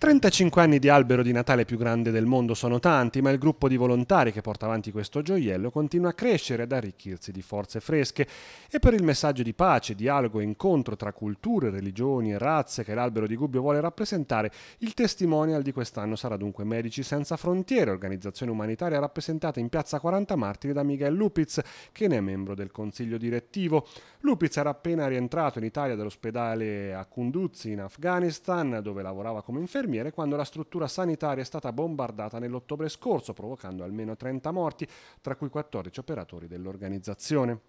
35 anni di albero di Natale più grande del mondo sono tanti, ma il gruppo di volontari che porta avanti questo gioiello continua a crescere ed arricchirsi di forze fresche e per il messaggio di pace, dialogo e incontro tra culture, religioni e razze che l'albero di Gubbio vuole rappresentare, il testimonial di quest'anno sarà dunque Medici Senza Frontiere, organizzazione umanitaria rappresentata in Piazza 40 Martiri da Miguel Lupiz, che ne è membro del consiglio direttivo. Lupiz era appena rientrato in Italia dall'ospedale a Kunduz in Afghanistan, dove lavorava come infermiere infermiere quando la struttura sanitaria è stata bombardata nell'ottobre scorso, provocando almeno 30 morti, tra cui 14 operatori dell'organizzazione.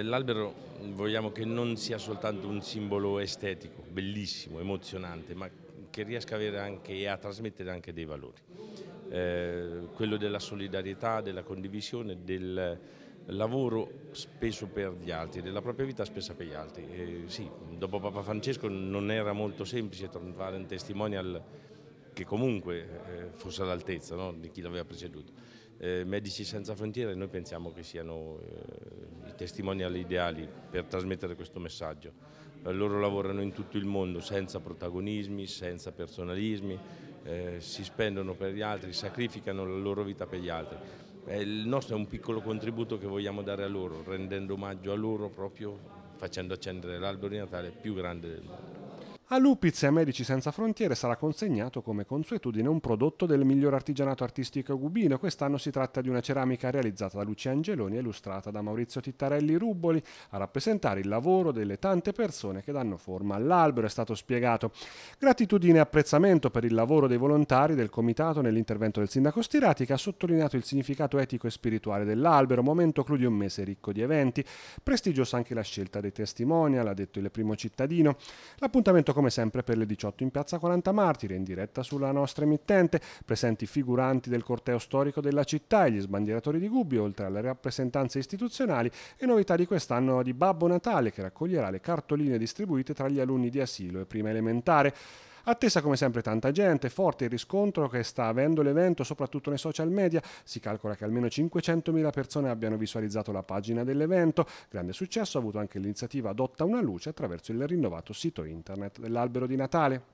L'albero vogliamo che non sia soltanto un simbolo estetico, bellissimo, emozionante, ma che riesca a, avere anche, a trasmettere anche dei valori. Eh, quello della solidarietà, della condivisione, del, lavoro spesso per gli altri, della propria vita spesso per gli altri. E sì, dopo Papa Francesco non era molto semplice trovare un testimonial che comunque eh, fosse all'altezza no? di chi l'aveva preceduto. Eh, Medici Senza Frontiere noi pensiamo che siano eh, i testimonial ideali per trasmettere questo messaggio. Eh, loro lavorano in tutto il mondo senza protagonismi, senza personalismi, eh, si spendono per gli altri, sacrificano la loro vita per gli altri il nostro è un piccolo contributo che vogliamo dare a loro, rendendo omaggio a loro proprio facendo accendere l'albero di Natale più grande del mondo. A Lupiz e a Medici Senza Frontiere sarà consegnato come consuetudine un prodotto del miglior artigianato artistico cubino. Quest'anno si tratta di una ceramica realizzata da Lucia Angeloni e illustrata da Maurizio Tittarelli Rubboli a rappresentare il lavoro delle tante persone che danno forma all'albero, è stato spiegato. Gratitudine e apprezzamento per il lavoro dei volontari del comitato nell'intervento del sindaco Stirati che ha sottolineato il significato etico e spirituale dell'albero, momento clou di un mese ricco di eventi. Prestigiosa anche la scelta dei testimonial, ha detto il primo cittadino. L'appuntamento con come sempre per le 18 in piazza 40 Martiri, in diretta sulla nostra emittente, presenti figuranti del corteo storico della città e gli sbandieratori di Gubbio, oltre alle rappresentanze istituzionali e novità di quest'anno di Babbo Natale che raccoglierà le cartoline distribuite tra gli alunni di asilo e prima elementare. Attesa come sempre tanta gente, forte il riscontro che sta avendo l'evento soprattutto nei social media, si calcola che almeno 500.000 persone abbiano visualizzato la pagina dell'evento, grande successo ha avuto anche l'iniziativa Adotta una luce attraverso il rinnovato sito internet dell'albero di Natale.